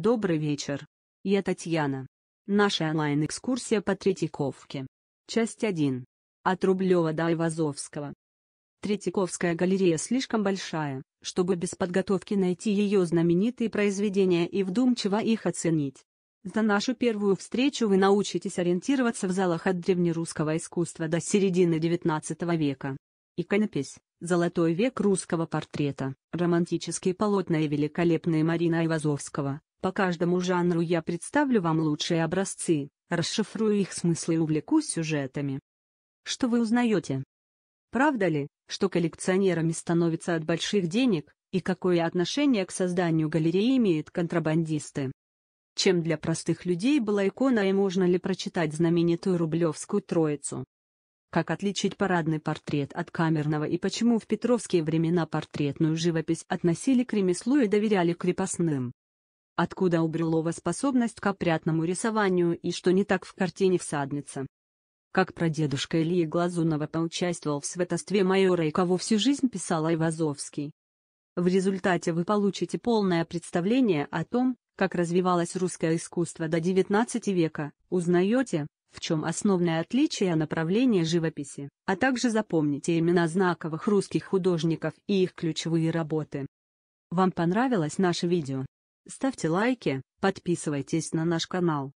Добрый вечер. Я Татьяна. Наша онлайн-экскурсия по Третьяковке. Часть 1. От Рублева до Ивазовского. Третьяковская галерея слишком большая, чтобы без подготовки найти ее знаменитые произведения и вдумчиво их оценить. За нашу первую встречу вы научитесь ориентироваться в залах от древнерусского искусства до середины XIX века. Иконопись, золотой век русского портрета, романтические полотна и великолепные Марина Ивазовского, по каждому жанру я представлю вам лучшие образцы, расшифрую их смыслы и увлеку сюжетами. Что вы узнаете? Правда ли, что коллекционерами становятся от больших денег, и какое отношение к созданию галереи имеют контрабандисты? Чем для простых людей была икона и можно ли прочитать знаменитую Рублевскую Троицу? Как отличить парадный портрет от камерного и почему в петровские времена портретную живопись относили к ремеслу и доверяли крепостным? откуда у Брюлова способность к опрятному рисованию и что не так в картине всадница. Как прадедушка Ильи Глазунова поучаствовал в святостве майора и кого всю жизнь писал Айвазовский. В результате вы получите полное представление о том, как развивалось русское искусство до XIX века, узнаете, в чем основное отличие направления живописи, а также запомните имена знаковых русских художников и их ключевые работы. Вам понравилось наше видео? Ставьте лайки, подписывайтесь на наш канал.